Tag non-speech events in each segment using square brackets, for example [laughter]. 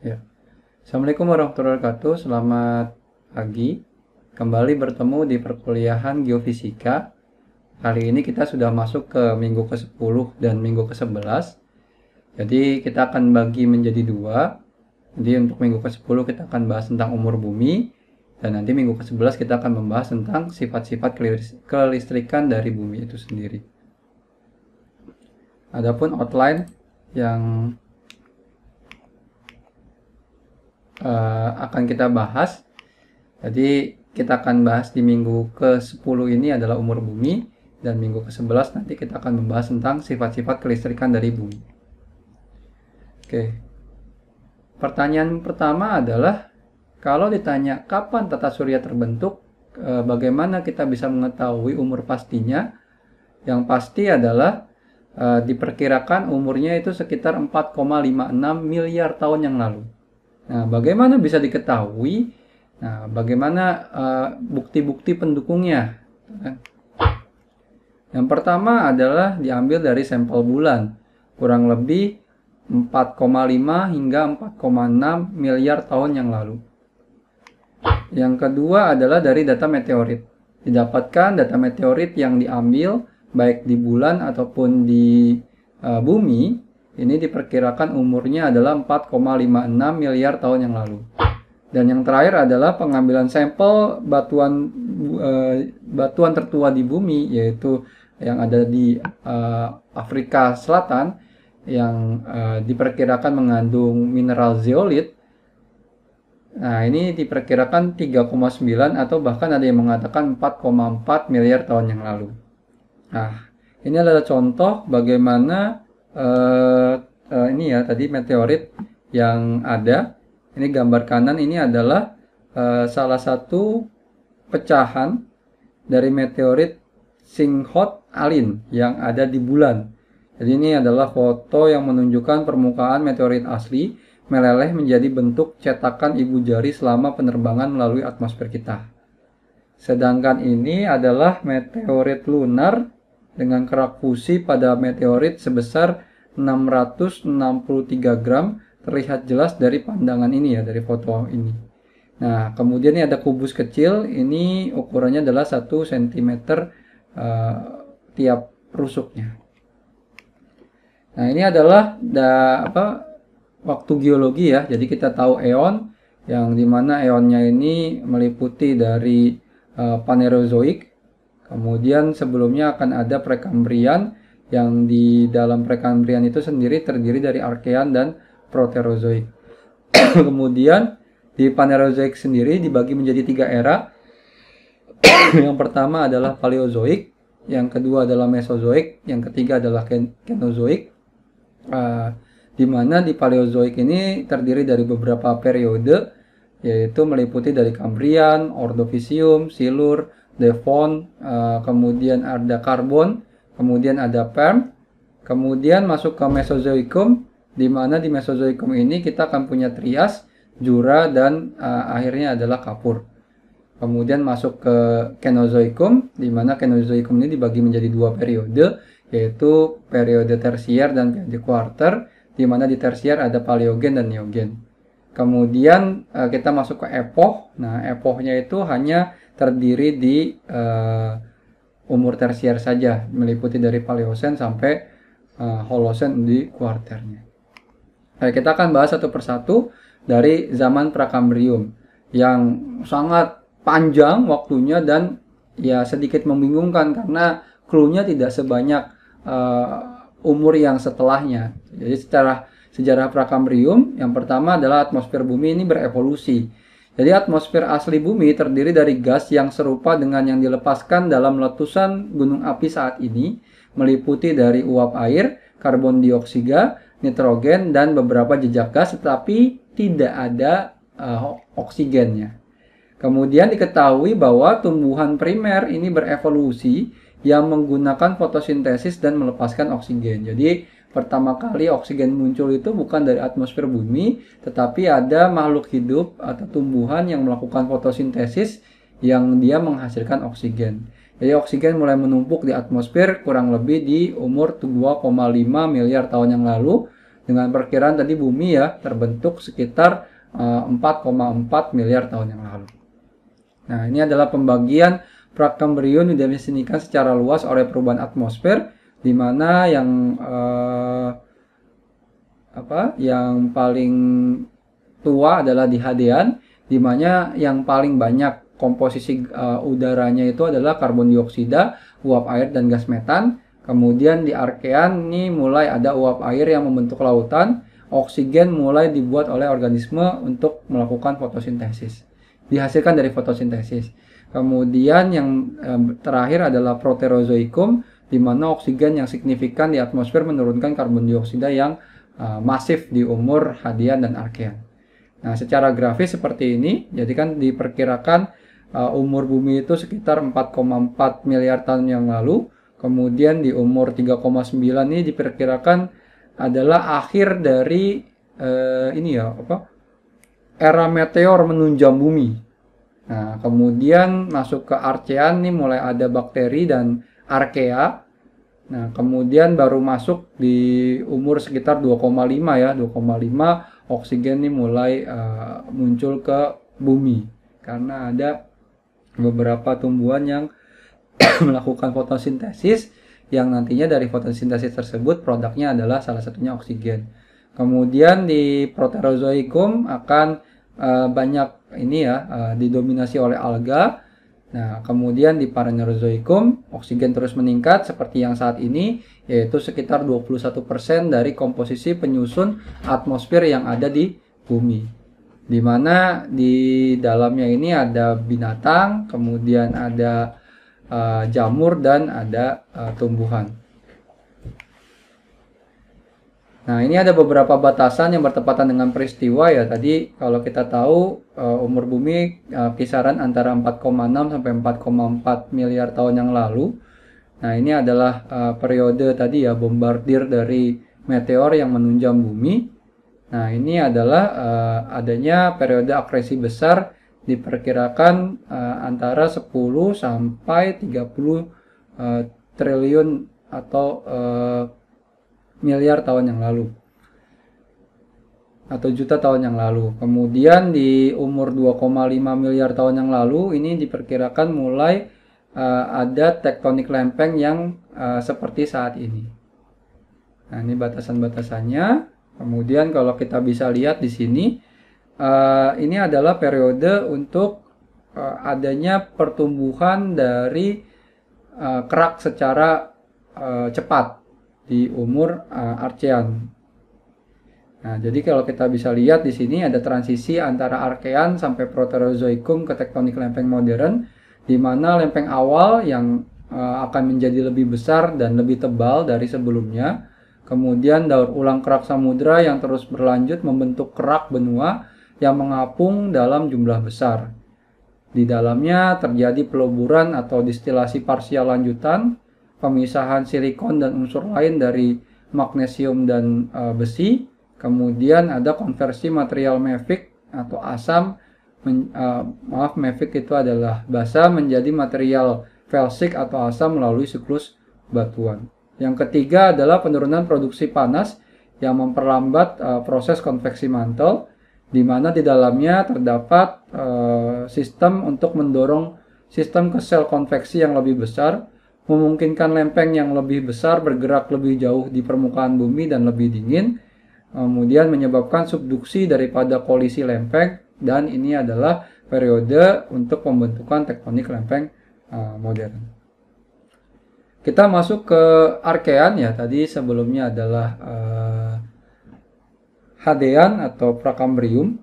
Ya. Assalamualaikum warahmatullahi wabarakatuh. Selamat pagi. Kembali bertemu di perkuliahan geofisika. Kali ini kita sudah masuk ke minggu ke-10 dan minggu ke-11. Jadi kita akan bagi menjadi dua. Jadi untuk minggu ke-10 kita akan bahas tentang umur bumi dan nanti minggu ke-11 kita akan membahas tentang sifat-sifat kelistrikan dari bumi itu sendiri. Adapun outline yang uh, akan kita bahas. Jadi kita akan bahas di minggu ke-10 ini adalah umur bumi dan minggu ke-11 nanti kita akan membahas tentang sifat-sifat kelistrikan dari bumi. Oke. Pertanyaan pertama adalah kalau ditanya kapan tata surya terbentuk, uh, bagaimana kita bisa mengetahui umur pastinya? Yang pasti adalah eh, diperkirakan umurnya itu sekitar 4,56 miliar tahun yang lalu. Nah, bagaimana bisa diketahui? Nah, bagaimana eh, bukti-bukti uh, pendukungnya? Nah, yang pertama adalah diambil dari sampel bulan, kurang lebih 4,5 hingga 4,6 miliar tahun yang lalu. Yang kedua adalah dari data meteorit. Didapatkan data meteorit yang diambil baik di bulan ataupun di uh, bumi ini diperkirakan umurnya adalah 4,56 miliar tahun yang lalu. Dan yang terakhir adalah pengambilan sampel batuan eh, batuan tertua di bumi yaitu yang ada di eh, Afrika Selatan yang eh, diperkirakan mengandung mineral zeolit. Nah, ini diperkirakan 3,9 atau bahkan ada yang mengatakan 4,4 miliar tahun yang lalu. Nah, ini adalah contoh bagaimana uh, uh, ini ya tadi meteorit yang ada. Ini gambar kanan ini adalah uh, salah satu pecahan dari meteorit Singhot Alin yang ada di bulan. Jadi ini adalah foto yang menunjukkan permukaan meteorit asli meleleh menjadi bentuk cetakan ibu jari selama penerbangan melalui atmosfer kita. Sedangkan ini adalah meteorit lunar dengan kerak fusi pada meteorit sebesar 663 gram terlihat jelas dari pandangan ini ya, dari foto ini. Nah, kemudian ini ada kubus kecil, ini ukurannya adalah 1 cm uh, tiap rusuknya. Nah, ini adalah da, apa, waktu geologi ya, jadi kita tahu eon, yang dimana eonnya ini meliputi dari uh, Panerozoik Kemudian sebelumnya akan ada Prekambrian yang di dalam Prekambrian itu sendiri terdiri dari Arkean dan Proterozoik. [clears throat] Kemudian di Panerozoik sendiri dibagi menjadi tiga era. [clears throat] yang pertama adalah Paleozoik, yang kedua adalah Mesozoik, yang ketiga adalah Kenozoik. Uh, di mana di Paleozoik ini terdiri dari beberapa periode yaitu meliputi dari Kambrian, Ordovisium, Silur, Devon, eh, kemudian ada karbon, kemudian ada perm, kemudian masuk ke Mesozoikum, di mana di Mesozoikum ini kita akan punya Trias, Jura, dan uh, akhirnya adalah Kapur. Kemudian masuk ke Kenozoikum, di mana Kenozoikum ini dibagi menjadi dua periode, yaitu periode tersier dan periode kuarter, di mana di tersier ada Paleogen dan Neogen. Kemudian uh, kita masuk ke epoch. Nah, epochnya itu hanya terdiri di uh, umur tersier saja, meliputi dari Paleosen sampai uh, eh, Holosen di kuarternya. Nah, kita akan bahas satu persatu dari zaman Prakambrium yang sangat panjang waktunya dan ya sedikit membingungkan karena klunya tidak sebanyak uh, umur yang setelahnya. Jadi secara sejarah Prakambrium. Yang pertama adalah atmosfer bumi ini berevolusi. Jadi atmosfer asli bumi terdiri dari gas yang serupa dengan yang dilepaskan dalam letusan gunung api saat ini, meliputi dari uap air, karbon dioksida, nitrogen, dan beberapa jejak gas, tetapi tidak ada uh, oksigennya. Kemudian diketahui bahwa tumbuhan primer ini berevolusi yang menggunakan fotosintesis dan melepaskan oksigen. Jadi pertama kali oksigen muncul itu bukan dari atmosfer bumi, tetapi ada makhluk hidup atau tumbuhan yang melakukan fotosintesis yang dia menghasilkan oksigen. Jadi oksigen mulai menumpuk di atmosfer kurang lebih di umur 2,5 miliar tahun yang lalu dengan perkiraan tadi bumi ya terbentuk sekitar 4,4 eh, miliar tahun yang lalu. Nah, ini adalah pembagian prakambrium yang didefinisikan secara luas oleh perubahan atmosfer di mana yang uh, apa yang paling tua adalah di Hadean di mana yang paling banyak komposisi uh, udaranya itu adalah karbon dioksida, uap air dan gas metan. Kemudian di Arkean ini mulai ada uap air yang membentuk lautan, oksigen mulai dibuat oleh organisme untuk melakukan fotosintesis. Dihasilkan dari fotosintesis. Kemudian yang eh, terakhir adalah Proterozoikum di mana oksigen yang signifikan di atmosfer menurunkan karbon dioksida yang uh, masif di umur Hadian dan Arkean. Nah, secara grafis seperti ini, jadi kan diperkirakan uh, umur bumi itu sekitar 4,4 miliar tahun yang lalu, kemudian di umur 3,9 ini diperkirakan adalah akhir dari uh, ini ya, apa? era meteor menunjam bumi. Nah, kemudian masuk ke Archean nih mulai ada bakteri dan Arkea. Nah, kemudian baru masuk di umur sekitar 2,5 ya, 2,5 oksigen ini mulai uh, muncul ke bumi karena ada beberapa tumbuhan yang [coughs] melakukan fotosintesis yang nantinya dari fotosintesis tersebut produknya adalah salah satunya oksigen. Kemudian di Proterozoikum akan uh, banyak ini ya uh, didominasi oleh alga Nah, kemudian di paranerozoikum, oksigen terus meningkat seperti yang saat ini, yaitu sekitar 21% dari komposisi penyusun atmosfer yang ada di bumi. Di mana di dalamnya ini ada binatang, kemudian ada uh, jamur, dan ada uh, tumbuhan. Nah, ini ada beberapa batasan yang bertepatan dengan peristiwa ya. Tadi kalau kita tahu eh, umur bumi eh, kisaran antara 4,6 sampai 4,4 miliar tahun yang lalu. Nah, ini adalah eh, periode tadi ya bombardir dari meteor yang menunjam bumi. Nah, ini adalah adanya periode akresi besar diperkirakan antara 10 sampai 30 triliun atau miliar tahun yang lalu atau juta tahun yang lalu. Kemudian di umur 2,5 miliar tahun yang lalu ini diperkirakan mulai uh, ada tektonik lempeng yang uh, seperti saat ini. Nah, ini batasan-batasannya. Kemudian kalau kita bisa lihat di sini uh, ini adalah periode untuk uh, adanya pertumbuhan dari uh, kerak secara uh, cepat di umur uh, Archean. Nah, jadi kalau kita bisa lihat di sini ada transisi antara Archean sampai Proterozoikum ke tektonik lempeng modern, di mana lempeng awal yang uh, akan menjadi lebih besar dan lebih tebal dari sebelumnya, kemudian daur ulang kerak samudra yang terus berlanjut membentuk kerak benua yang mengapung dalam jumlah besar. Di dalamnya terjadi peluburan atau distilasi parsial lanjutan, pemisahan silikon dan unsur lain dari magnesium dan e, besi. Kemudian ada konversi material mefik atau asam men, e, maaf mefik itu adalah basa menjadi material felsik atau asam melalui siklus batuan. Yang ketiga adalah penurunan produksi panas yang memperlambat e, proses konveksi mantel, di mana di dalamnya terdapat e, sistem untuk mendorong sistem ke sel konveksi yang lebih besar, memungkinkan lempeng yang lebih besar bergerak lebih jauh di permukaan bumi dan lebih dingin, kemudian menyebabkan subduksi daripada kolisi lempeng dan ini adalah periode untuk pembentukan tektonik lempeng eh, modern. Kita masuk ke Arkean ya, tadi sebelumnya adalah uh, Hadean atau Prakambrium.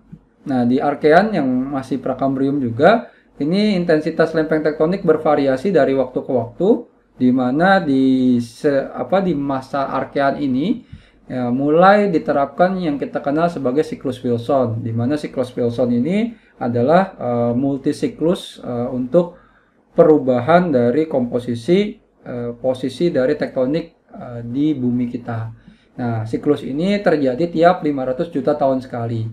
Nah, di Arkean yang masih Prakambrium juga, ini intensitas lempeng tektonik bervariasi dari waktu ke waktu di mana di se, apa di masa arkean ini ya, mulai diterapkan yang kita kenal sebagai siklus Wilson di mana siklus Wilson ini adalah uh, eh, siklus uh, eh, untuk perubahan dari komposisi uh, posisi dari tektonik uh, di bumi kita. Nah, siklus ini terjadi tiap 500 juta tahun sekali.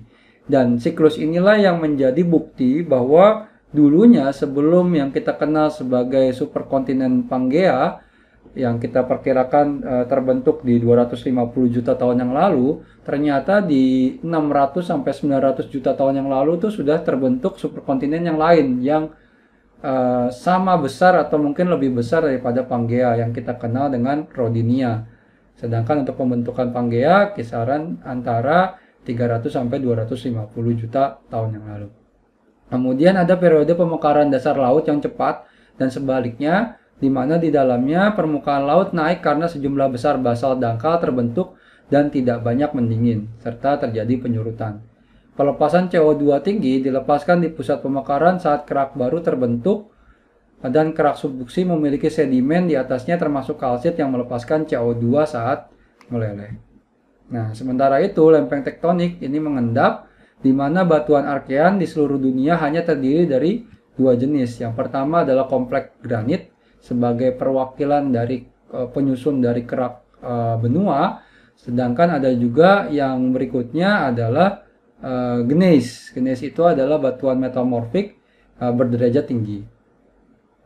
Dan siklus inilah yang menjadi bukti bahwa dulunya sebelum yang kita kenal sebagai superkontinen Pangea yang kita perkirakan uh, terbentuk di 250 juta tahun yang lalu, ternyata di 600 sampai 900 juta tahun yang lalu itu sudah terbentuk superkontinen yang lain yang uh, sama besar atau mungkin lebih besar daripada Pangea yang kita kenal dengan Rodinia. Sedangkan untuk pembentukan Pangea kisaran antara 300 sampai 250 juta tahun yang lalu. Kemudian ada periode pemekaran dasar laut yang cepat dan sebaliknya, di mana di dalamnya permukaan laut naik karena sejumlah besar basal dangkal terbentuk dan tidak banyak mendingin, serta terjadi penyurutan. Pelepasan CO2 tinggi dilepaskan di pusat pemekaran saat kerak baru terbentuk dan kerak subduksi memiliki sedimen di atasnya termasuk kalsit yang melepaskan CO2 saat meleleh. Nah, sementara itu lempeng tektonik ini mengendap di mana batuan arkean di seluruh dunia hanya terdiri dari dua jenis. Yang pertama adalah kompleks granit sebagai perwakilan dari eh, penyusun dari kerak eh, benua, sedangkan ada juga yang berikutnya adalah eh, gneis gneis itu adalah batuan metamorfik berderajat tinggi.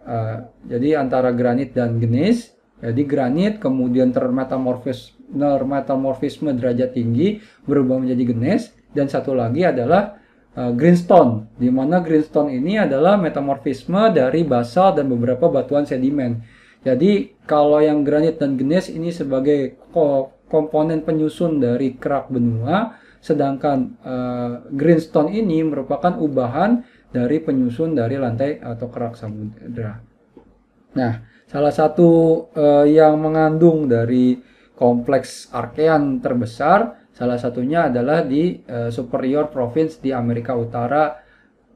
Uh, jadi antara granit dan gneis jadi granit kemudian termetamorfis termetamorfisme derajat tinggi berubah menjadi gneis dan satu lagi adalah uh, greenstone, di mana greenstone ini adalah metamorfisme dari basal dan beberapa batuan sedimen. Jadi kalau yang granit dan gneis ini sebagai ko komponen penyusun dari kerak benua, sedangkan uh, greenstone ini merupakan ubahan dari penyusun dari lantai atau kerak samudera. Nah, salah satu uh, yang mengandung dari kompleks arkean terbesar Salah satunya adalah di uh, Superior Province di Amerika Utara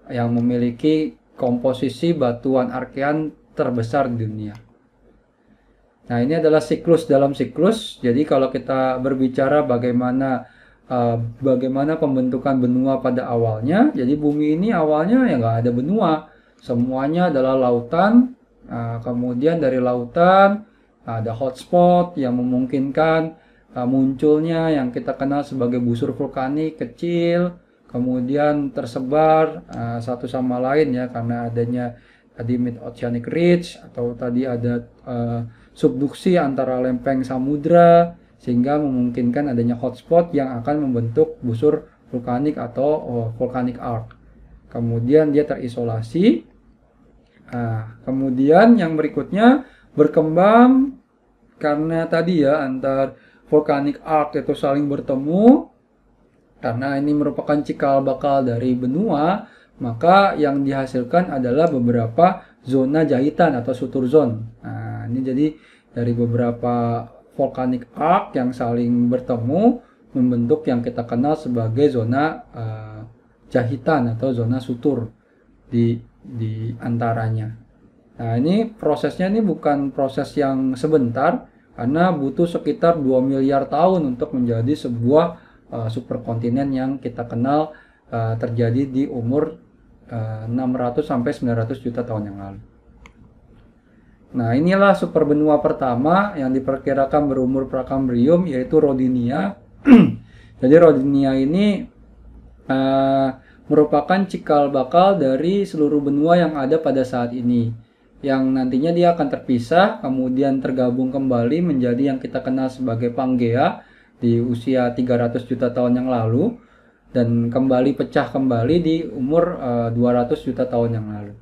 yang memiliki komposisi batuan arkean terbesar di dunia. Nah, ini adalah siklus dalam siklus. Jadi kalau kita berbicara bagaimana uh, bagaimana pembentukan benua pada awalnya, jadi bumi ini awalnya ya nggak ada benua. Semuanya adalah lautan. Uh, kemudian dari lautan ada hotspot yang memungkinkan Nah, munculnya yang kita kenal sebagai busur vulkanik kecil kemudian tersebar eh, satu sama lain ya karena adanya tadi mid oceanic ridge atau tadi ada eh, subduksi antara lempeng samudra sehingga memungkinkan adanya hotspot yang akan membentuk busur vulkanik atau uh, oh, volcanic arc. Kemudian dia terisolasi. Nah, kemudian yang berikutnya berkembang karena tadi ya antar volcanic arc itu saling bertemu karena ini merupakan cikal bakal dari benua maka yang dihasilkan adalah beberapa zona jahitan atau sutur zone nah ini jadi dari beberapa volcanic arc yang saling bertemu membentuk yang kita kenal sebagai zona uh, jahitan atau zona sutur di di antaranya. Nah, ini prosesnya ini bukan proses yang sebentar, karena butuh sekitar 2 miliar tahun untuk menjadi sebuah uh, superkontinen yang kita kenal uh, terjadi di umur uh, 600 900 juta tahun yang lalu. Nah, inilah superbenua pertama yang diperkirakan berumur prakambrium yaitu Rodinia. [clears throat] Jadi Rodinia ini uh, merupakan cikal bakal dari seluruh benua yang ada pada saat ini yang nantinya dia akan terpisah kemudian tergabung kembali menjadi yang kita kenal sebagai Pangaea di usia 300 juta tahun yang lalu dan kembali pecah kembali di umur e, eh, 200 juta tahun yang lalu.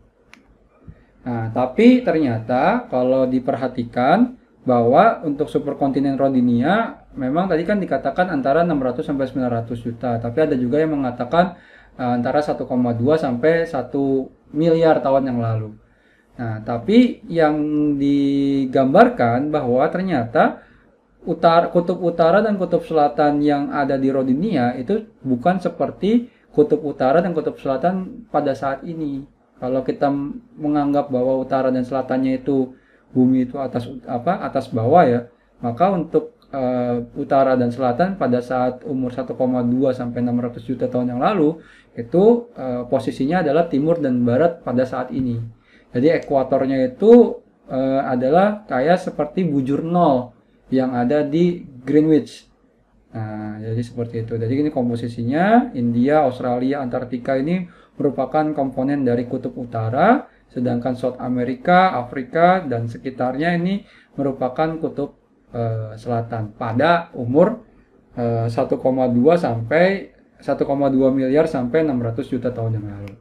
Nah, tapi ternyata kalau diperhatikan bahwa untuk superkontinen Rodinia memang tadi kan dikatakan antara 600 sampai 900 juta, tapi ada juga yang mengatakan eh, antara 1,2 sampai 1 miliar tahun yang lalu. Nah, tapi yang digambarkan bahwa ternyata utara, kutub utara dan kutub selatan yang ada di Rodinia itu bukan seperti kutub utara dan kutub selatan pada saat ini. Kalau kita menganggap bahwa utara dan selatannya itu bumi itu atas apa atas bawah ya, maka untuk uh, utara dan selatan pada saat umur 1,2 sampai 600 juta tahun yang lalu itu uh, posisinya adalah timur dan barat pada saat ini. Jadi ekuatornya itu e, adalah kayak seperti bujur nol yang ada di Greenwich. Nah, jadi seperti itu. Jadi ini komposisinya India, Australia, Antartika ini merupakan komponen dari kutub utara, sedangkan South America, Afrika dan sekitarnya ini merupakan kutub e, selatan pada umur e, eh, 1,2 sampai 1,2 miliar sampai 600 juta tahun yang lalu.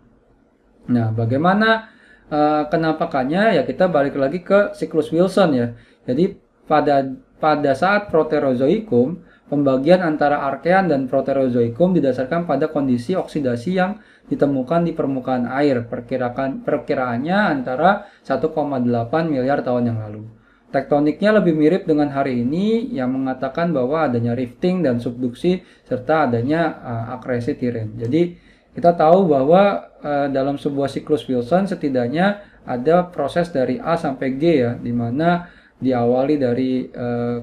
Nah, bagaimana uh, kenapakannya ya kita balik lagi ke siklus Wilson ya. Jadi pada pada saat Proterozoikum pembagian antara Arkean dan Proterozoikum didasarkan pada kondisi oksidasi yang ditemukan di permukaan air. Perkirakan perkiraannya antara 1,8 miliar tahun yang lalu. Tektoniknya lebih mirip dengan hari ini yang mengatakan bahwa adanya rifting dan subduksi serta adanya uh, akresi tiren. Jadi kita tahu bahwa uh, dalam sebuah siklus Wilson setidaknya ada proses dari A sampai G ya, di mana diawali dari uh,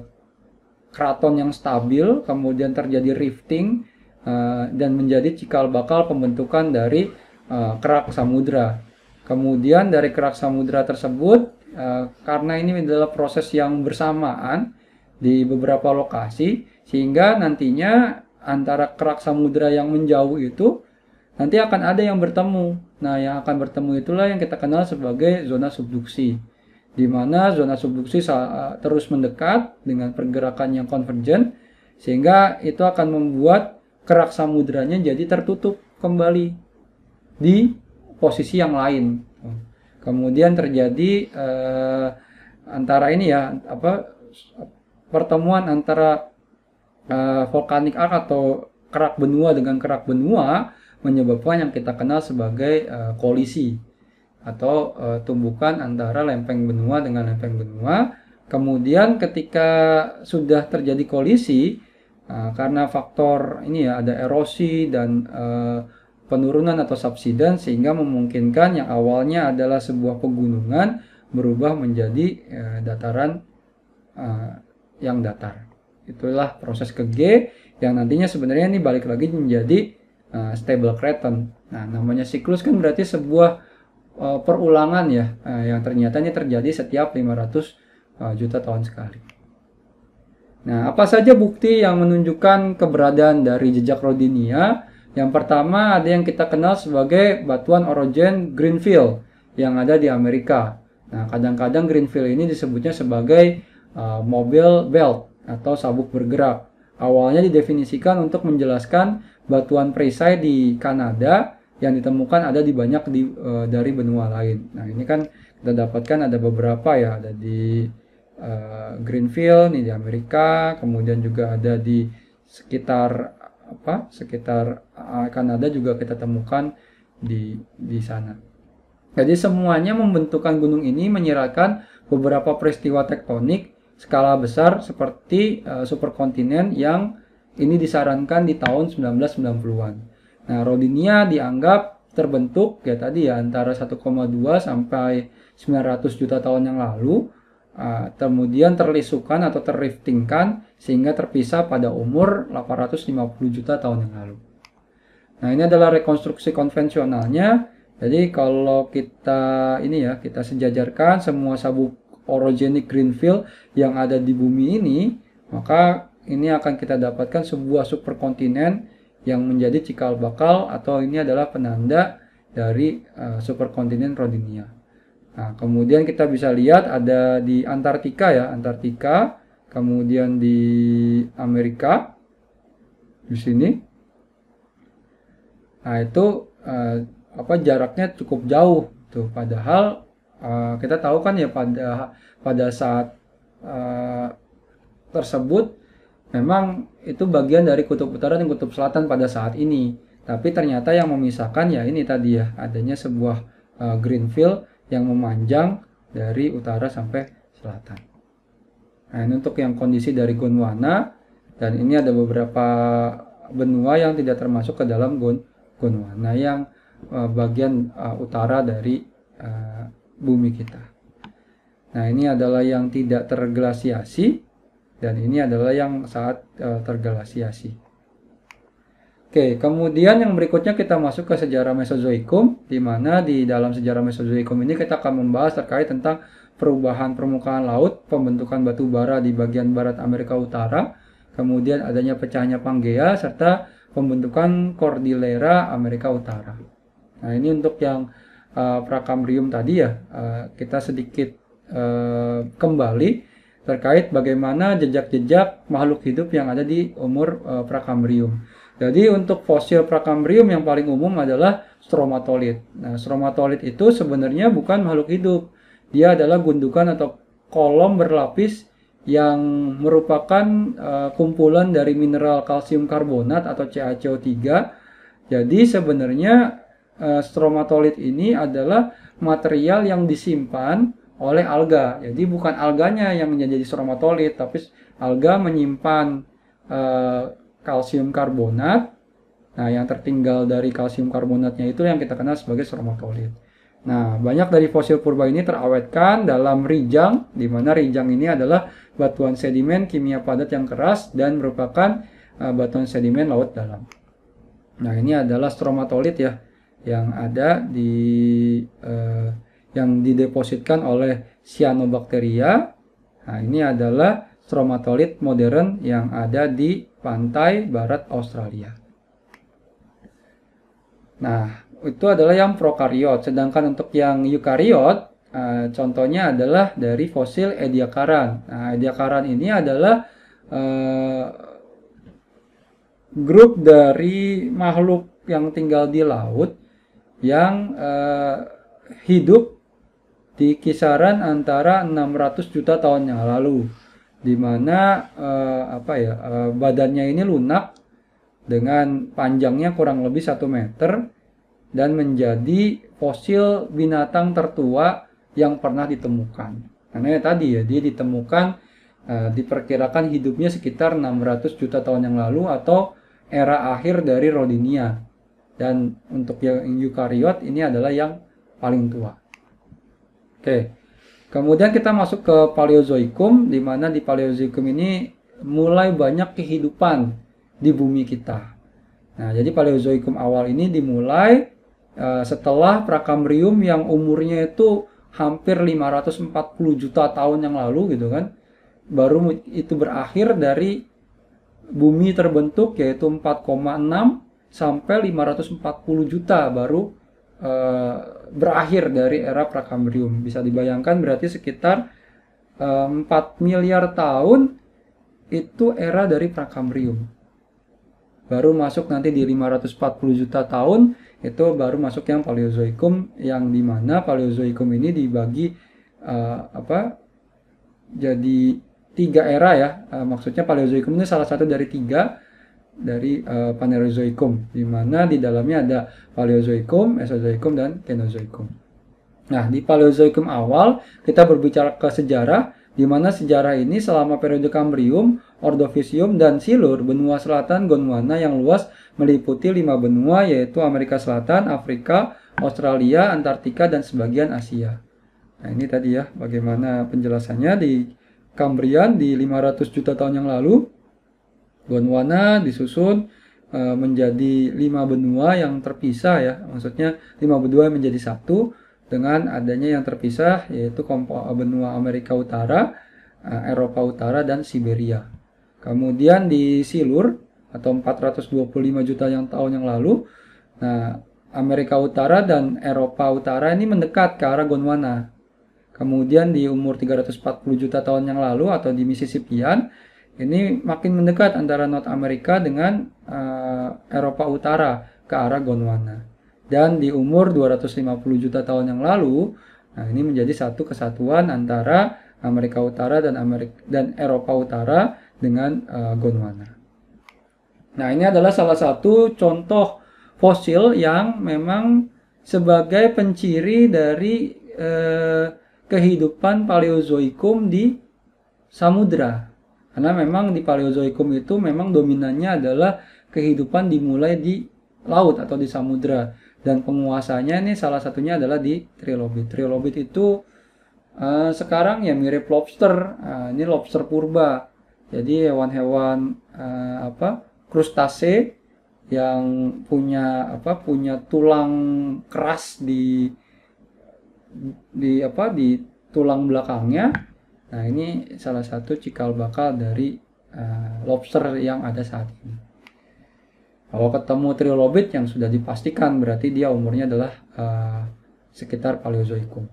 keraton yang stabil, kemudian terjadi rifting uh, dan menjadi cikal bakal pembentukan dari uh, kerak samudra. Kemudian dari kerak samudra tersebut, uh, karena ini adalah proses yang bersamaan di beberapa lokasi, sehingga nantinya antara kerak samudra yang menjauh itu nanti akan ada yang bertemu. Nah, yang akan bertemu itulah yang kita kenal sebagai zona subduksi. Di mana zona subduksi terus mendekat dengan pergerakan yang konvergen sehingga itu akan membuat kerak samudranya jadi tertutup kembali di posisi yang lain. Kemudian terjadi eh, antara ini ya apa pertemuan antara eh, vulkanik arc atau kerak benua dengan kerak benua menyebabkan yang kita kenal sebagai uh, kolisi atau uh, tumbukan antara lempeng benua dengan lempeng benua. Kemudian ketika sudah terjadi kolisi uh, karena faktor ini ya ada erosi dan uh, penurunan atau subsiden sehingga memungkinkan yang awalnya adalah sebuah pegunungan berubah menjadi uh, dataran uh, yang datar. Itulah proses ke G yang nantinya sebenarnya ini balik lagi menjadi uh, stable Craton. Nah, namanya siklus kan berarti sebuah uh, perulangan ya uh, yang ternyata ini terjadi setiap 500 uh, juta tahun sekali. Nah, apa saja bukti yang menunjukkan keberadaan dari jejak Rodinia? Yang pertama ada yang kita kenal sebagai batuan orogen Greenfield yang ada di Amerika. Nah, kadang-kadang Greenfield ini disebutnya sebagai uh, mobile belt atau sabuk bergerak. Awalnya didefinisikan untuk menjelaskan batuan perisai di Kanada yang ditemukan ada di banyak di, e, dari benua lain. Nah ini kan kita dapatkan ada beberapa ya ada di e, Greenfield nih di Amerika, kemudian juga ada di sekitar apa sekitar eh, Kanada juga kita temukan di di sana. Jadi semuanya membentukkan gunung ini menyiratkan beberapa peristiwa tektonik skala besar seperti uh, superkontinen yang ini disarankan di tahun 1990-an. Nah, Rodinia dianggap terbentuk ya tadi ya antara 1,2 sampai 900 juta tahun yang lalu. Uh, kemudian terlisukan atau terriftingkan sehingga terpisah pada umur 850 juta tahun yang lalu. Nah, ini adalah rekonstruksi konvensionalnya. Jadi kalau kita ini ya, kita sejajarkan semua sabuk orogenik greenfield yang ada di bumi ini, maka ini akan kita dapatkan sebuah superkontinen yang menjadi cikal bakal atau ini adalah penanda dari uh, superkontinen Rodinia. Nah, kemudian kita bisa lihat ada di Antartika ya, Antartika, kemudian di Amerika di sini. Nah, itu uh, apa jaraknya cukup jauh tuh padahal uh, kita tahu kan ya pada pada saat uh, tersebut Memang itu bagian dari kutub utara dan kutub selatan pada saat ini. Tapi ternyata yang memisahkan ya ini tadi ya adanya sebuah uh, greenfield yang memanjang dari utara sampai selatan. Nah, ini untuk yang kondisi dari Gondwana dan ini ada beberapa benua yang tidak termasuk ke dalam Gondwana yang uh, bagian uh, utara dari uh, bumi kita. Nah, ini adalah yang tidak terglasiasi dan ini adalah yang saat uh, eh, terglasiasi. Oke, kemudian yang berikutnya kita masuk ke sejarah Mesozoikum, di mana di dalam sejarah Mesozoikum ini kita akan membahas terkait tentang perubahan permukaan laut, pembentukan batu bara di bagian barat Amerika Utara, kemudian adanya pecahnya Pangea, serta pembentukan Cordillera Amerika Utara. Nah, ini untuk yang uh, Prakambrium tadi ya, uh, kita sedikit uh, kembali terkait bagaimana jejak-jejak makhluk hidup yang ada di umur uh, Prakambrium. Jadi untuk fosil Prakambrium yang paling umum adalah stromatolit. Nah, stromatolit itu sebenarnya bukan makhluk hidup. Dia adalah gundukan atau kolom berlapis yang merupakan uh, kumpulan dari mineral kalsium karbonat atau CaCO3. Jadi sebenarnya uh, eh, stromatolit ini adalah material yang disimpan oleh alga. Jadi bukan alganya yang menjadi stromatolit, tapi alga menyimpan e, kalsium karbonat. Nah, yang tertinggal dari kalsium karbonatnya itu yang kita kenal sebagai stromatolit. Nah, banyak dari fosil purba ini terawetkan dalam rijang, di mana rijang ini adalah batuan sedimen kimia padat yang keras dan merupakan eh, batuan sedimen laut dalam. Nah, ini adalah stromatolit ya yang ada di eh, yang didepositkan oleh cyanobacteria. Nah, ini adalah stromatolit modern yang ada di pantai barat Australia. Nah, itu adalah yang prokariot. Sedangkan untuk yang eukariot, eh, contohnya adalah dari fosil ediacaran. Nah, ediakaran ini adalah eh, grup dari makhluk yang tinggal di laut yang uh, hidup di kisaran antara 600 juta tahun yang lalu di mana uh, apa ya uh, badannya ini lunak dengan panjangnya kurang lebih 1 meter dan menjadi fosil binatang tertua yang pernah ditemukan. Karena ya tadi ya dia ditemukan uh, diperkirakan hidupnya sekitar 600 juta tahun yang lalu atau era akhir dari Rodinia. Dan untuk yang eukariot ini adalah yang paling tua. Oke. Kemudian kita masuk ke Paleozoikum di mana di Paleozoikum ini mulai banyak kehidupan di bumi kita. Nah, jadi Paleozoikum awal ini dimulai uh, setelah Prakambrium yang umurnya itu hampir 540 juta tahun yang lalu gitu kan. Baru itu berakhir dari bumi terbentuk yaitu 4,6 sampai 540 juta baru Eh, berakhir dari era Prakambrium. Bisa dibayangkan berarti sekitar uh, eh, 4 miliar tahun itu era dari Prakambrium. Baru masuk nanti di 540 juta tahun itu baru masuk yang Paleozoikum yang dimana Paleozoikum ini dibagi uh, apa jadi tiga era ya uh, maksudnya Paleozoikum ini salah satu dari tiga dari uh, eh, Paleozoikum, di mana di dalamnya ada Paleozoikum, Mesozoikum, dan Kenozoikum. Nah, di Paleozoikum awal, kita berbicara ke sejarah, di mana sejarah ini selama periode Kambrium, Ordovisium, dan Silur, benua selatan Gondwana yang luas meliputi lima benua yaitu Amerika Selatan, Afrika, Australia, Antartika, dan sebagian Asia. Nah, ini tadi ya bagaimana penjelasannya di Kambrian di 500 juta tahun yang lalu Gondwana disusun e, menjadi lima benua yang terpisah ya. Maksudnya lima benua menjadi satu dengan adanya yang terpisah yaitu benua Amerika Utara, e, Eropa Utara dan Siberia. Kemudian di Silur atau 425 juta yang tahun yang lalu, nah Amerika Utara dan Eropa Utara ini mendekat ke arah Gondwana. Kemudian di umur 340 juta tahun yang lalu atau di Mississippian, ini makin mendekat antara North Amerika dengan uh, Eropa Utara ke arah Gondwana. Dan di umur 250 juta tahun yang lalu, nah ini menjadi satu kesatuan antara Amerika Utara dan Amerika dan Eropa Utara dengan uh, Gondwana. Nah, ini adalah salah satu contoh fosil yang memang sebagai penciri dari eh, kehidupan paleozoikum di samudra. Karena memang di Paleozoikum itu memang dominannya adalah kehidupan dimulai di laut atau di samudra dan penguasanya ini salah satunya adalah di trilobit. Trilobit itu uh, sekarang ya mirip lobster. Uh, ini lobster purba. Jadi hewan-hewan uh, apa? krustase yang punya apa? punya tulang keras di di apa? di tulang belakangnya Nah, ini salah satu cikal bakal dari uh, lobster yang ada saat ini. Kalau ketemu trilobit yang sudah dipastikan berarti dia umurnya adalah uh, sekitar Paleozoikum.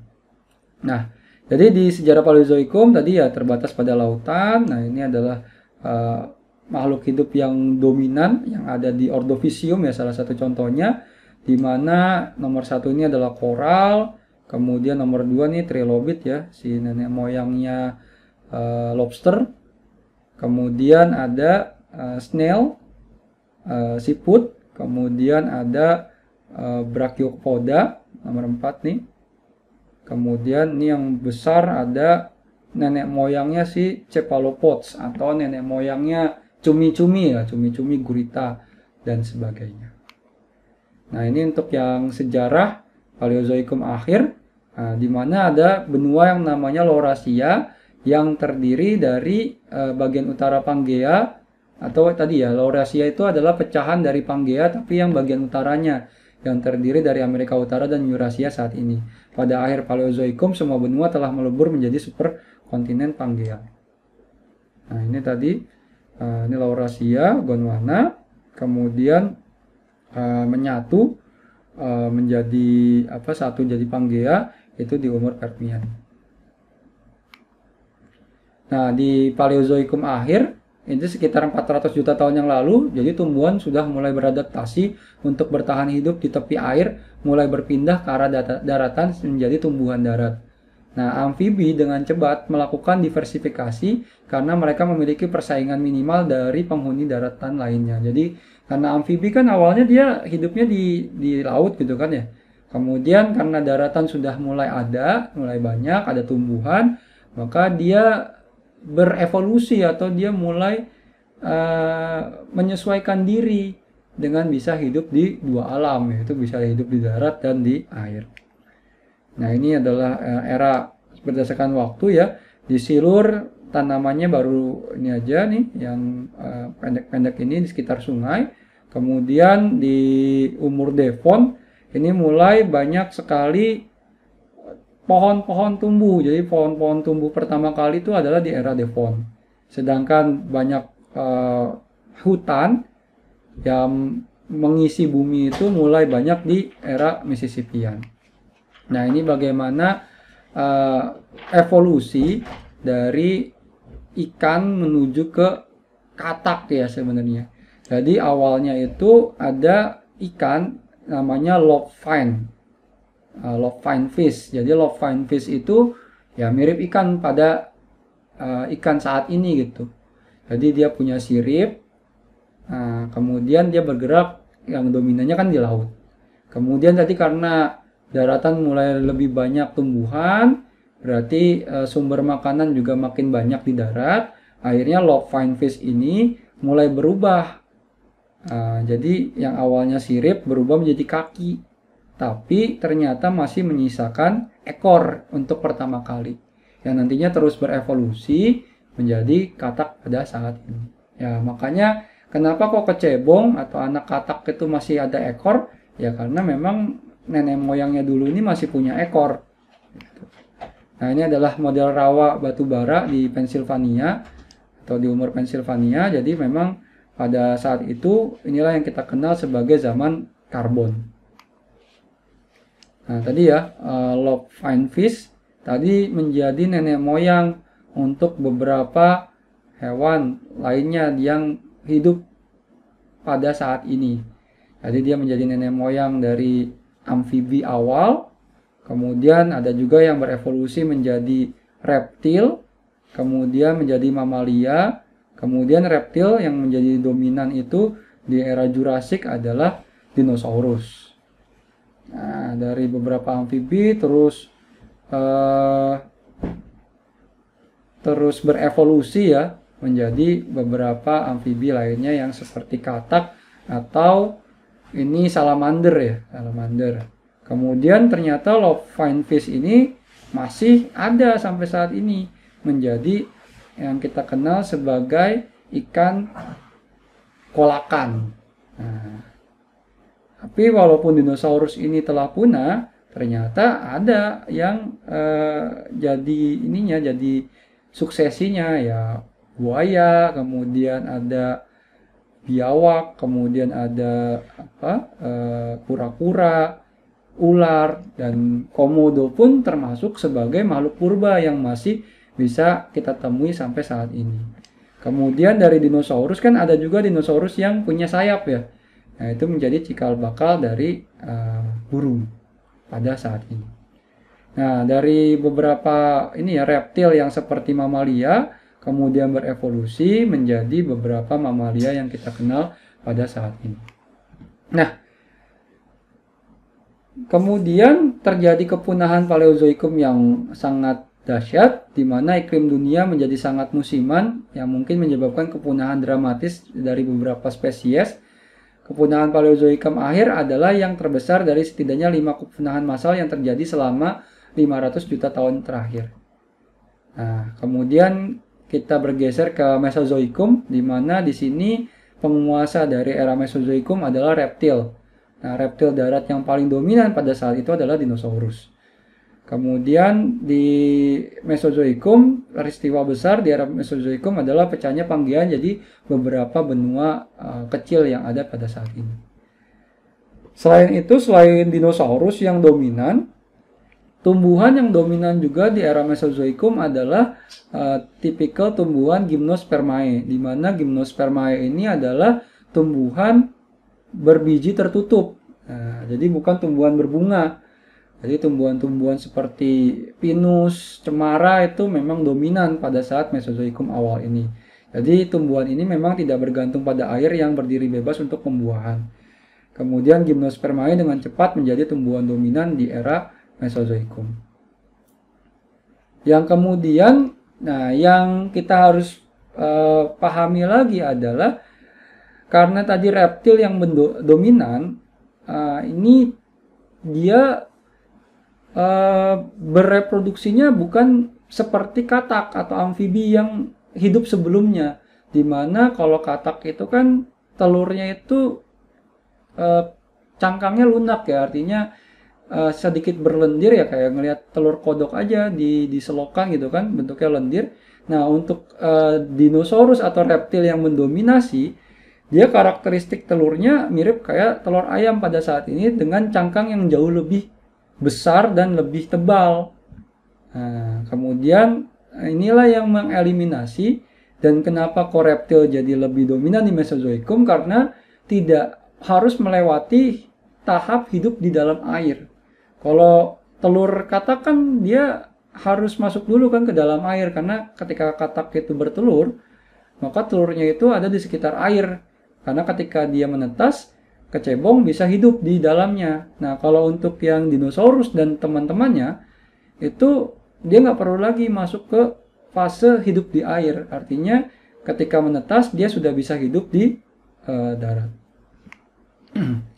Nah, jadi di sejarah Paleozoikum tadi ya terbatas pada lautan. Nah, ini adalah uh, makhluk hidup yang dominan yang ada di Ordovisium ya salah satu contohnya di mana nomor satu ini adalah koral, Kemudian nomor dua nih trilobit ya, si nenek moyangnya uh, lobster. Kemudian ada uh, snail, uh, eh, siput. Kemudian ada uh, brachiopoda nomor empat nih. Kemudian ini yang besar ada nenek moyangnya si cephalopods atau nenek moyangnya cumi-cumi ya, cumi-cumi gurita dan sebagainya. Nah, ini untuk yang sejarah Paleozoikum akhir nah, di mana ada benua yang namanya Laurasia yang terdiri dari uh, bagian utara Pangea atau tadi ya Laurasia itu adalah pecahan dari Pangea tapi yang bagian utaranya yang terdiri dari Amerika Utara dan Eurasia saat ini. Pada akhir Paleozoikum semua benua telah melebur menjadi super kontinen Pangea. Nah, ini tadi uh, ini Laurasia, Gondwana, kemudian uh, menyatu Eh, menjadi apa satu jadi Pangea itu di umur Permian. Nah, di Paleozoikum akhir itu sekitar 400 juta tahun yang lalu, jadi tumbuhan sudah mulai beradaptasi untuk bertahan hidup di tepi air, mulai berpindah ke arah daratan menjadi tumbuhan darat. Nah, amfibi dengan cepat melakukan diversifikasi karena mereka memiliki persaingan minimal dari penghuni daratan lainnya. Jadi, karena amfibi kan awalnya dia hidupnya di di laut gitu kan ya. Kemudian karena daratan sudah mulai ada, mulai banyak, ada tumbuhan, maka dia berevolusi atau dia mulai uh, menyesuaikan diri dengan bisa hidup di dua alam yaitu bisa hidup di darat dan di air. Nah, ini adalah eh, era berdasarkan waktu ya. Di silur tanamannya baru ini aja nih yang eh, pendek-pendek uh, ini di sekitar sungai. Kemudian di umur Devon ini mulai banyak sekali pohon-pohon tumbuh. Jadi pohon-pohon tumbuh pertama kali itu adalah di era Devon. Sedangkan banyak uh, hutan yang mengisi bumi itu mulai banyak di era Mississippian. Nah, ini bagaimana uh, evolusi dari ikan menuju ke katak ya sebenarnya. Jadi awalnya itu ada ikan namanya lobfine. Uh, ah, lobfine fish. Jadi lobfine fish itu ya mirip ikan pada uh, ikan saat ini gitu. Jadi dia punya sirip. Nah, kemudian dia bergerak yang dominannya kan di laut. Kemudian tadi karena daratan mulai lebih banyak tumbuhan, Berarti e, sumber makanan juga makin banyak di darat. Akhirnya log fine fish ini mulai berubah. E, jadi yang awalnya sirip berubah menjadi kaki. Tapi ternyata masih menyisakan ekor untuk pertama kali. Yang nantinya terus berevolusi menjadi katak pada saat ini. Ya makanya kenapa kok kecebong atau anak katak itu masih ada ekor? Ya karena memang nenek moyangnya dulu ini masih punya ekor Nah, ini adalah model rawa batu bara di Pennsylvania atau di umur Pennsylvania. Jadi memang pada saat itu inilah yang kita kenal sebagai zaman karbon. Nah, tadi ya, uh, eh, finfish Fish tadi menjadi nenek moyang untuk beberapa hewan lainnya yang hidup pada saat ini. Jadi dia menjadi nenek moyang dari amfibi awal Kemudian ada juga yang berevolusi menjadi reptil, kemudian menjadi mamalia, kemudian reptil yang menjadi dominan itu di era Jurassic adalah dinosaurus. Nah, dari beberapa amfibi terus eh, terus berevolusi ya menjadi beberapa amfibi lainnya yang seperti katak atau ini salamander ya, salamander. Kemudian ternyata love fine fish ini masih ada sampai saat ini menjadi yang kita kenal sebagai ikan kolakan. Nah, tapi walaupun dinosaurus ini telah punah, ternyata ada yang eh, jadi ininya jadi suksesinya ya buaya, kemudian ada biawak, kemudian ada apa eh, kura-kura. Eh, ular, dan komodo pun termasuk sebagai makhluk purba yang masih bisa kita temui sampai saat ini. Kemudian dari dinosaurus kan ada juga dinosaurus yang punya sayap ya. Nah, itu menjadi cikal bakal dari uh, burung pada saat ini. Nah, dari beberapa ini ya reptil yang seperti mamalia kemudian berevolusi menjadi beberapa mamalia yang kita kenal pada saat ini. Nah, Kemudian terjadi kepunahan Paleozoikum yang sangat dahsyat di mana iklim dunia menjadi sangat musiman yang mungkin menyebabkan kepunahan dramatis dari beberapa spesies. Kepunahan Paleozoikum akhir adalah yang terbesar dari setidaknya lima kepunahan massal yang terjadi selama 500 juta tahun terakhir. Nah, kemudian kita bergeser ke Mesozoikum di mana di sini penguasa dari era Mesozoikum adalah reptil Nah, reptil darat yang paling dominan pada saat itu adalah dinosaurus. Kemudian di Mesozoikum, peristiwa besar di era Mesozoikum adalah pecahnya panggian jadi beberapa benua uh, kecil yang ada pada saat ini. Selain itu, selain dinosaurus yang dominan, tumbuhan yang dominan juga di era Mesozoikum adalah uh, tipikal tumbuhan Gymnospermae, di mana Gymnospermae ini adalah tumbuhan berbiji tertutup. Nah, jadi bukan tumbuhan berbunga. Jadi tumbuhan-tumbuhan seperti pinus, cemara itu memang dominan pada saat Mesozoikum awal ini. Jadi tumbuhan ini memang tidak bergantung pada air yang berdiri bebas untuk pembuahan. Kemudian gimnospermae dengan cepat menjadi tumbuhan dominan di era Mesozoikum. Yang kemudian, nah yang kita harus uh, pahami lagi adalah karena tadi reptil yang dominan uh, ini dia uh, bereproduksinya bukan seperti katak atau amfibi yang hidup sebelumnya. Dimana kalau katak itu kan telurnya itu uh, cangkangnya lunak ya artinya uh, sedikit berlendir ya kayak ngelihat telur kodok aja di selokan gitu kan bentuknya lendir. Nah, untuk uh, dinosaurus atau reptil yang mendominasi dia karakteristik telurnya mirip kayak telur ayam pada saat ini dengan cangkang yang jauh lebih besar dan lebih tebal. Nah, kemudian inilah yang mengeliminasi dan kenapa koreptil jadi lebih dominan di Mesozoikum karena tidak harus melewati tahap hidup di dalam air. Kalau telur katakan dia harus masuk dulu kan ke dalam air karena ketika katak itu bertelur maka telurnya itu ada di sekitar air karena ketika dia menetas, kecebong bisa hidup di dalamnya. Nah, kalau untuk yang dinosaurus dan teman-temannya, itu dia nggak perlu lagi masuk ke fase hidup di air. Artinya, ketika menetas, dia sudah bisa hidup di uh, darat. [clears throat]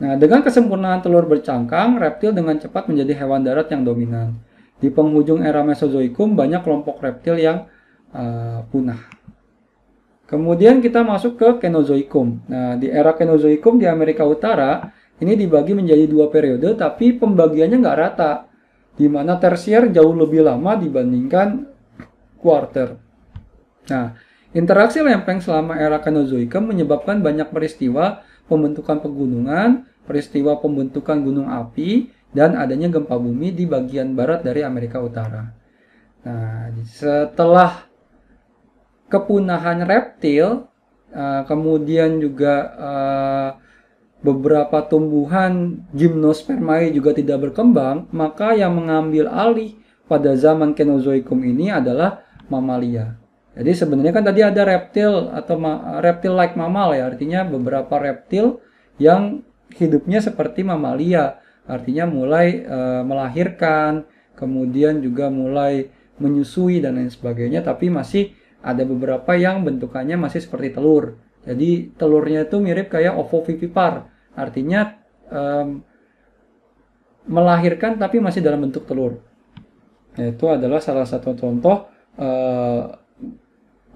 Nah, dengan kesempurnaan telur bercangkang, reptil dengan cepat menjadi hewan darat yang dominan. Di penghujung era Mesozoikum, banyak kelompok reptil yang uh, punah. Kemudian kita masuk ke Kenozoikum. Nah, di era Kenozoikum di Amerika Utara, ini dibagi menjadi dua periode, tapi pembagiannya nggak rata. Di mana tersier jauh lebih lama dibandingkan quarter. Nah, interaksi lempeng selama era Kenozoikum menyebabkan banyak peristiwa pembentukan pegunungan, peristiwa pembentukan gunung api, dan adanya gempa bumi di bagian barat dari Amerika Utara. Nah, setelah kepunahan reptil, uh, kemudian juga uh, beberapa tumbuhan gymnospermae juga tidak berkembang, maka yang mengambil alih pada zaman Kenozoikum ini adalah mamalia. Jadi sebenarnya kan tadi ada reptil atau reptil like mamal ya, artinya beberapa reptil yang hidupnya seperti mamalia, artinya mulai uh, melahirkan, kemudian juga mulai menyusui dan lain sebagainya, tapi masih ada beberapa yang bentukannya masih seperti telur. Jadi telurnya itu mirip kayak ovovivipar, artinya um, melahirkan tapi masih dalam bentuk telur. Itu adalah salah satu contoh uh,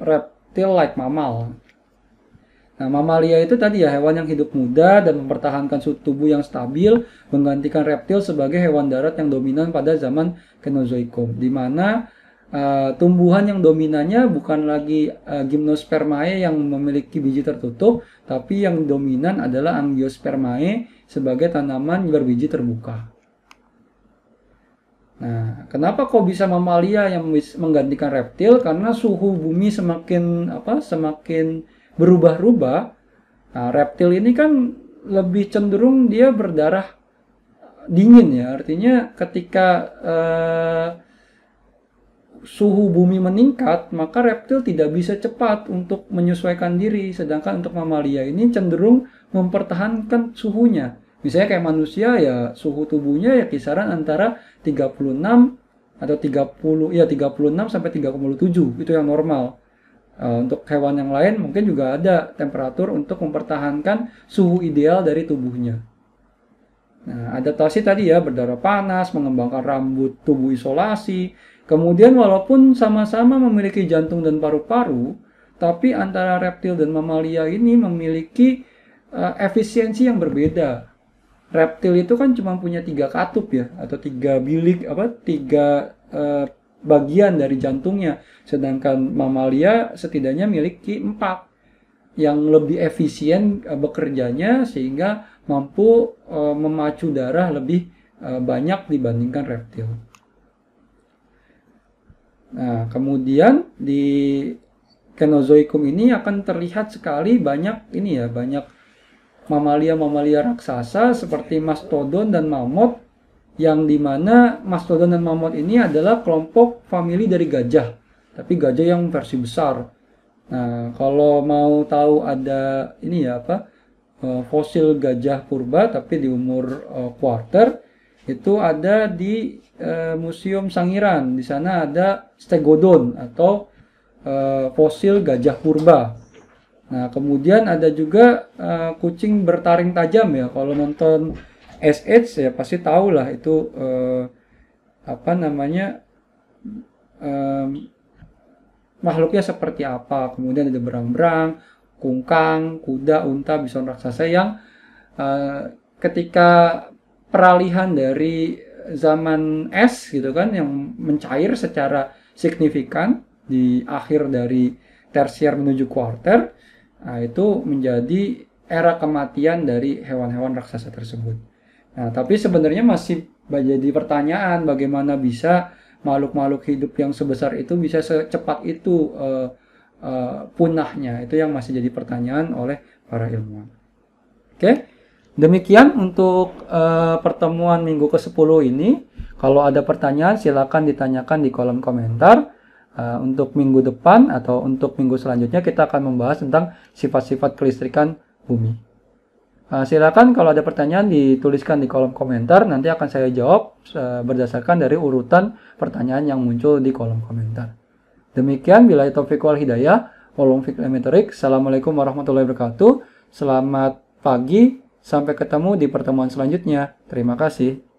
reptil like mamal. Nah, mamalia itu tadi ya hewan yang hidup muda dan mempertahankan tubuh yang stabil, menggantikan reptil sebagai hewan darat yang dominan pada zaman Kenozoikum, di mana Eh, tumbuhan yang dominannya bukan lagi uh, gimnospermae yang memiliki biji tertutup, tapi yang dominan adalah angiospermae sebagai tanaman berbiji terbuka. Nah, kenapa kok bisa mamalia yang menggantikan reptil? Karena suhu bumi semakin apa? Semakin berubah-ubah. Nah, reptil ini kan lebih cenderung dia berdarah dingin ya. Artinya ketika uh, suhu bumi meningkat, maka reptil tidak bisa cepat untuk menyesuaikan diri, sedangkan untuk mamalia ini cenderung mempertahankan suhunya. Misalnya kayak manusia ya suhu tubuhnya ya kisaran antara 36 atau 30 ya 36 sampai 3,7 itu yang normal. Uh, untuk hewan yang lain mungkin juga ada temperatur untuk mempertahankan suhu ideal dari tubuhnya. Nah, adaptasi tadi ya berdarah panas, mengembangkan rambut tubuh isolasi, Kemudian walaupun sama-sama memiliki jantung dan paru-paru, tapi antara reptil dan mamalia ini memiliki uh, efisiensi yang berbeda. Reptil itu kan cuma punya tiga katup ya, atau tiga bilik apa tiga uh, bagian dari jantungnya, sedangkan mamalia setidaknya memiliki empat yang lebih efisien uh, bekerjanya sehingga mampu uh, memacu darah lebih uh, banyak dibandingkan reptil. Nah, kemudian di Kenozoikum ini akan terlihat sekali banyak ini ya, banyak mamalia-mamalia raksasa seperti mastodon dan mamut yang dimana mastodon dan mamut ini adalah kelompok famili dari gajah, tapi gajah yang versi besar. Nah, kalau mau tahu ada ini ya apa eh, fosil gajah purba tapi di umur quarter eh, itu ada di e, Museum Sangiran. Di sana ada stegodon atau e, fosil gajah purba. Nah, kemudian ada juga e, kucing bertaring tajam ya. Kalau nonton SH ya pasti tahu lah itu e, apa namanya e, makhluknya seperti apa. Kemudian ada berang-berang, kungkang, kuda, unta, bison raksasa yang ketika peralihan dari zaman es gitu kan yang mencair secara signifikan di akhir dari tersier menuju kuarter nah itu menjadi era kematian dari hewan-hewan raksasa tersebut nah tapi sebenarnya masih menjadi pertanyaan bagaimana bisa makhluk-makhluk hidup yang sebesar itu bisa secepat itu uh, uh, punahnya itu yang masih jadi pertanyaan oleh para ilmuwan oke okay? Demikian untuk uh, pertemuan minggu ke-10 ini. Kalau ada pertanyaan silakan ditanyakan di kolom komentar. Uh, untuk minggu depan atau untuk minggu selanjutnya kita akan membahas tentang sifat-sifat kelistrikan bumi. Uh, silakan kalau ada pertanyaan dituliskan di kolom komentar, nanti akan saya jawab uh, berdasarkan dari urutan pertanyaan yang muncul di kolom komentar. Demikian bila topik wal hidayah, walong Assalamualaikum warahmatullahi wabarakatuh. Selamat pagi, Sampai ketemu di pertemuan selanjutnya. Terima kasih.